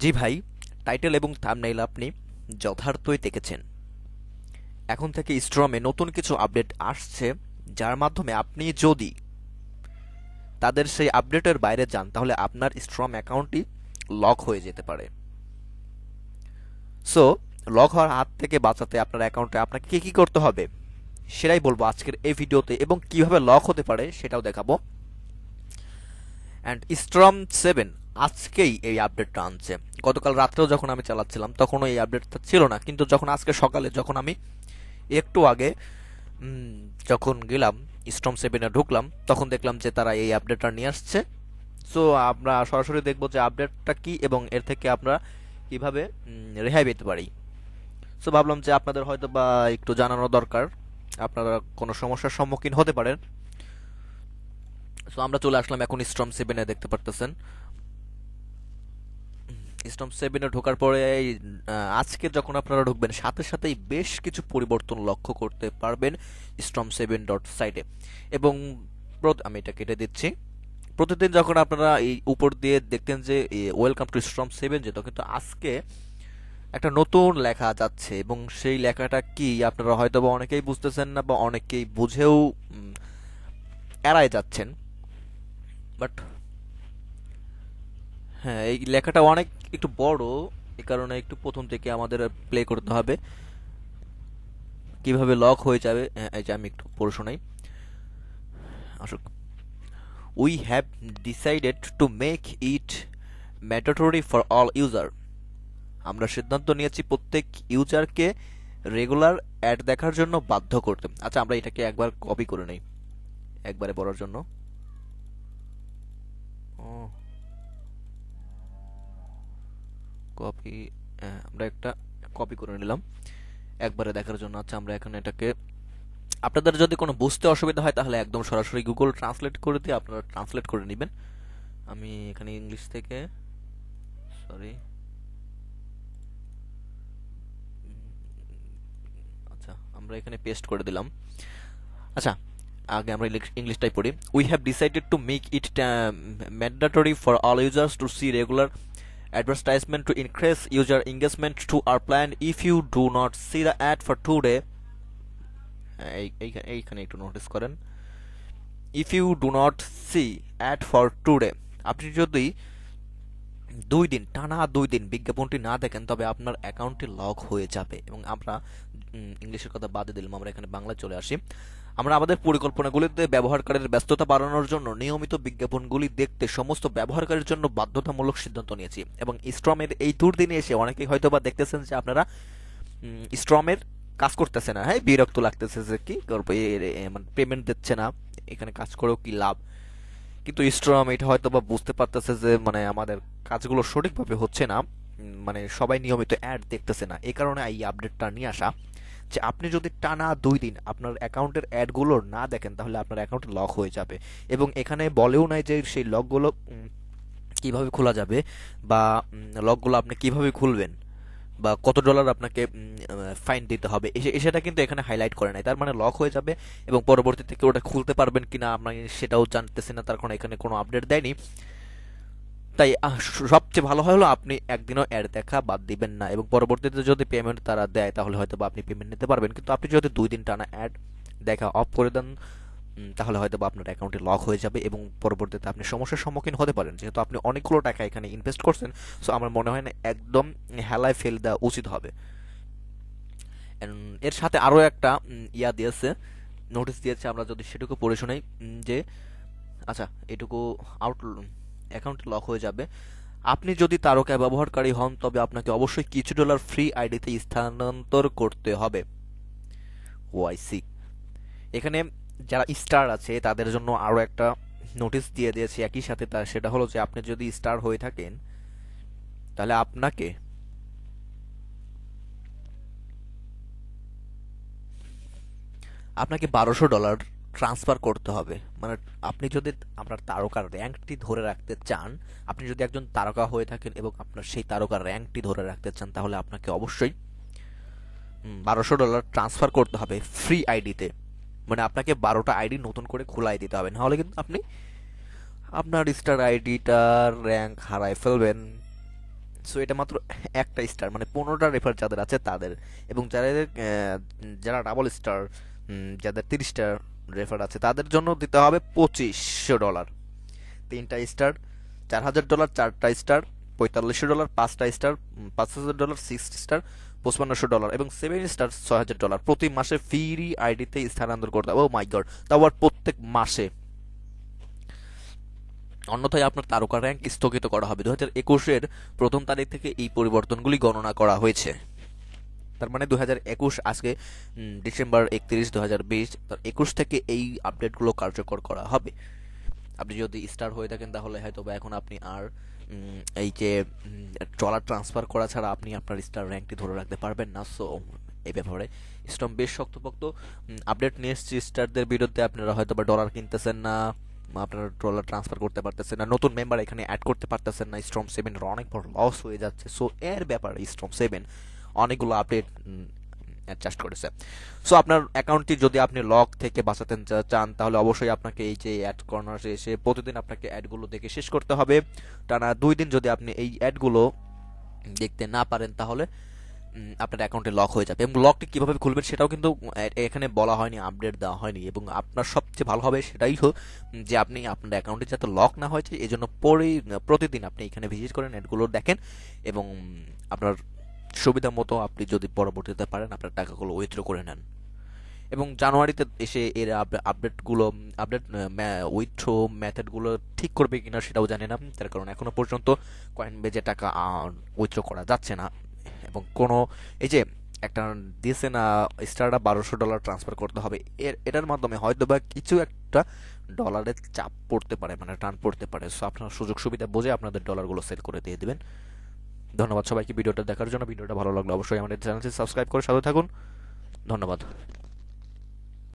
জি ভাই টাইটেল এবং থামনেইল আপনি যথার্থই দেখেছেন এখন থেকে স্ট্রমে নতুন কিছু আপডেট আসছে যার মাধ্যমে আপনি যদি তাদের সেই আপডেটের বাইরে যান তাহলে আপনার স্ট্রম অ্যাকাউন্টটি লক হয়ে যেতে পারে সো লক হওয়ার হাত থেকে বাঁচাতে আপনার অ্যাকাউন্টে আপনাকে কী কী করতে হবে সেটাই বলবো আজকের এই ভিডিওতে এবং কিভাবে লক হতে পারে সেটাও দেখাবো অ্যান্ড স্ট্রম সেভেন আজকেই এই আপডেটটা আনছে গতকাল রাত্রেও যখন আমি চালাচ্ছিলাম তখনও এই আপডেটটা ছিল না কিন্তু যখন আজকে সকালে যখন আমি একটু আগে যখন গেলাম স্টম সেভেনে ঢুকলাম তখন দেখলাম যে তারা এই আপডেটটা নিয়ে আসছে সো আমরা সরাসরি দেখব যে আপডেটটা কি এবং এর থেকে আমরা কিভাবে রেহাই পেতে পারি সো ভাবলাম যে আপনাদের হয়তো বা একটু জানানো দরকার আপনারা কোনো সমস্যার সম্মুখীন হতে পারেন সো আমরা চলে আসলাম এখন স্ট্রম সেভেনে দেখতে পারতেছেন স্টম সেভেনে ঢোকার পরে আজকে যখন আপনারা ঢুকবেন সাথে সাথেই বেশ কিছু পরিবর্তন লক্ষ্য করতে পারবেন স্টম সেভেন ডট সাইটে এবং আমি এটা কেটে দিচ্ছি প্রতিদিন যখন আপনারা এই উপর দিয়ে দেখতেন যে ওয়েলকাম টু স্ট্রম সেভেন যেত কিন্তু আজকে একটা নতুন লেখা যাচ্ছে এবং সেই লেখাটা কি আপনারা হয়তো বা অনেকেই বুঝতেছেন না বা অনেকেই বুঝেও এড়ায় যাচ্ছেন বাট হ্যাঁ এই লেখাটা অনেক একটু বড় এ কারণে একটু প্রথম থেকে আমাদের প্লে করতে হবে কিভাবে লক হয়ে যাবে হ্যাঁ, এই যে আমি একটু পড়ে শোনাই আসুক we have decided to make it mandatory for all user আমরা সিদ্ধান্ত নিয়েছি প্রত্যেক ইউজারকে রেগুলার অ্যাড দেখার জন্য বাধ্য করতে আচ্ছা আমরা এটাকে একবার কপি করে নেই একবারে পড়ার জন্য কপি আমরা একটা কপি করে নিলাম একবারে দেখার জন্য আচ্ছা আমরা এখন এটাকে আপনাদের যদি কোনো বুঝতে অসুবিধা হয় তাহলে একদম সরাসরি গুগল ট্রান্সলেট করে দিয়ে আপনারা ট্রান্সলেট করে নেবেন আমি এখানে ইংলিশ থেকে সরি আচ্ছা আমরা এখানে পেস্ট করে দিলাম আচ্ছা আগে আমরা ইংলিশটাই পড়ি we have decided to make it mandatory for all users to see regular advertisement to increase user engagement to our plan if you do not see the ad for today এইখানে একটু notice করেন if you do not see আপনি যদি দুই দিন টানা দুই দিন বিজ্ঞাপনটি না দেখেন তবে আপনার অ্যাকাউন্টটি লক হয়ে যাবে এবং আমরা ইংলিশের কথা বাদে দিলাম আমরা এখানে বাংলা চলে আসি আমরা আমাদের পরিকল্পনাগুলিতে ব্যবহারকারীর ব্যস্ততা বাড়ানোর জন্য নিয়মিত বিজ্ঞাপনগুলি দেখতে সমস্ত ব্যবহারকারীর জন্য বাধ্যতামূলক সিদ্ধান্ত নিয়েছি এবং স্ট্রমের এই দুর্দিনে এসে অনেকেই হয়তো বা দেখতেছেন যে আপনারা স্ট্রমের কাজ করতেছে না হ্যাঁ বিরক্ত লাগতেছে যে কি করবো মানে পেমেন্ট দিচ্ছে না এখানে কাজ করেও কি লাভ কিন্তু স্ট্রম এটা হয়তো বা বুঝতে পারতেছে যে মানে আমাদের কাজগুলো সঠিকভাবে হচ্ছে না মানে সবাই নিয়মিত অ্যাড দেখতেছে না এ কারণে এই আপডেটটা নিয়ে আসা যে আপনি যদি টানা দুই দিন আপনার অ্যাকাউন্টের অ্যাডগুলো না দেখেন তাহলে আপনার অ্যাকাউন্ট লক হয়ে যাবে এবং এখানে বলেও নাই যে সেই লকগুলো কিভাবে খোলা যাবে বা লকগুলো আপনি কিভাবে খুলবেন বা কত ডলার আপনাকে ফাইন দিতে হবে সেটা কিন্তু এখানে হাইলাইট করে নাই তার মানে লক হয়ে যাবে এবং পরবর্তীতে কেউ ওটা খুলতে পারবেন কিনা আপনাকে সেটাও জানতেছে না তার কারণে এখানে কোনো আপডেট দেয়নি তাই সবচেয়ে ভালো হলো আপনি একদিনও অ্যাড দেখা বাদ দিবেন না এবং পরবর্তীতে যদি পেমেন্ট তারা দেয় তাহলে হয়তো বা আপনি পেমেন্ট নিতে পারবেন কিন্তু আপনি যদি দুই দিন টানা অ্যাড দেখা অফ করে দেন তাহলে হয়তো বা আপনার অ্যাকাউন্টে লক হয়ে যাবে এবং পরবর্তীতে আপনি সমস্যার সম্মুখীন হতে পারেন যেহেতু আপনি অনেকগুলো টাকা এখানে ইনভেস্ট করছেন সো আমার মনে হয় না একদম হেলায় ফেল দেওয়া উচিত হবে এর সাথে আরও একটা ইয়া দিয়েছে নোটিস দিয়েছে আমরা যদি সেটুকু পড়ে শোনাই যে আচ্ছা এটুকু আউট অ্যাকাউন্ট লক হয়ে যাবে আপনি যদি তারকা ব্যবহারকারী হন তবে আপনাকে অবশ্যই কিছু ডলার ফ্রি আইডিতে স্থানান্তর করতে হবে ওয়াইসি এখানে যারা স্টার আছে তাদের জন্য আরও একটা নোটিশ দিয়ে দিয়েছি একই সাথে তা সেটা হলো যে আপনি যদি স্টার হয়ে থাকেন তাহলে আপনাকে আপনাকে বারোশো ডলার ট্রান্সফার করতে হবে মানে আপনি যদি আপনার তারকার র্যাঙ্কটি ধরে রাখতে চান আপনি যদি একজন তারকা হয়ে থাকেন এবং আপনার সেই তারকার র্যাঙ্কটি ধরে রাখতে চান তাহলে আপনাকে অবশ্যই বারোশো ডলার ট্রান্সফার করতে হবে ফ্রি আইডিতে মানে আপনাকে বারোটা আইডি নতুন করে খোলাই দিতে হবে নাহলে কিন্তু আপনি আপনার স্টার আইডিটার র্যাঙ্ক হারায় ফেলবেন সো এটা মাত্র একটা স্টার মানে পনেরোটা রেফার যাদের আছে তাদের এবং যাদের যারা ডাবল স্টার যাদের তিরিশটা রেফার আছে তাদের জন্য দিতে হবে পঁচিশশো ডলার তিনটা স্টার চার হাজার ডলার চারটা স্টার পঁয়তাল্লিশশো ডলার পাঁচটা স্টার পাঁচ হাজার ডলার সিক্স স্টার পঁচপান্নশো ডলার এবং সেভেন স্টার ছয় হাজার ডলার প্রতি মাসে ফ্রি আইডিতে স্থানান্তর করতে ও মাই গড তাও আর প্রত্যেক মাসে অন্যথায় আপনার তারকা র্যাঙ্ক স্থগিত করা হবে দু হাজার একুশের প্রথম তারিখ থেকে এই পরিবর্তনগুলি গণনা করা হয়েছে তার মানে দু হাজার একুশ আজকে ডিসেম্বর একত্রিশ দু হাজার বিশ তার একুশ থেকে এই আপডেটগুলো কার্যকর করা হবে আপনি যদি স্টার হয়ে থাকেন তাহলে হয়তো বা এখন আপনি আর এই যে ট্রলার ট্রান্সফার করা ছাড়া আপনি আপনার স্টার র্যাঙ্কটি ধরে রাখতে পারবেন না সো এই ব্যাপারে স্টম বেশ শক্তপোক্ত আপডেট নিয়ে এসেছি স্টারদের বিরুদ্ধে আপনারা হয়তো বা ডলার কিনতেছেন না আপনারা ট্রলার ট্রান্সফার করতে পারতেছেন না নতুন মেম্বার এখানে অ্যাড করতে পারতেছেন না স্ট্রম সেভেন অনেক বড় লস হয়ে যাচ্ছে সো এর ব্যাপারে স্ট্রম সেভেন অনেকগুলো আপডেট অ্যাডজাস্ট করেছে সো আপনার অ্যাকাউন্টটি যদি আপনি লক থেকে বাঁচাতে চান তাহলে অবশ্যই আপনাকে এই যে অ্যাড কর্নারে এসে প্রতিদিন আপনাকে অ্যাডগুলো দেখে শেষ করতে হবে টানা দুই দিন যদি আপনি এই অ্যাডগুলো দেখতে না পারেন তাহলে আপনার অ্যাকাউন্টে লক হয়ে যাবে এবং লকটি কীভাবে খুলবেন সেটাও কিন্তু এখানে বলা হয়নি আপডেট দেওয়া হয়নি এবং আপনার সবচেয়ে ভালো হবে সেটাই হোক যে আপনি আপনার অ্যাকাউন্টে যাতে লক না হয়েছে এই জন্য পরেই প্রতিদিন আপনি এখানে ভিজিট করেন নেটগুলো দেখেন এবং আপনার সুবিধা মতো আপনি যদি পরবর্তীতে পারেন আপনার টাকাগুলো উইথড্র করে নেন এবং জানুয়ারিতে এসে এর আপডেটগুলো আপডেট উইথড্রো মেথডগুলো ঠিক করবে কিনা সেটাও জানি না তার কারণ এখনও পর্যন্ত কয়েন বেজে টাকা উইথড্র করা যাচ্ছে না এবং কোনো এই যে একটা দিয়েছে না স্টারটা বারোশো ডলার ট্রান্সফার করতে হবে এর এটার মাধ্যমে হয়তো বা কিছু একটা ডলারের চাপ পড়তে পারে মানে টান পড়তে পারে সো আপনার সুযোগ সুবিধা বুঝে আপনাদের ডলারগুলো সেল করে দিয়ে দেবেন ধন্যবাদ সবাইকে ভিডিওটা দেখার জন্য ভিডিওটা ভালো লাগলো অবশ্যই আমাদের চ্যানেলটি সাবস্ক্রাইব করে সাথে থাকুন ধন্যবাদ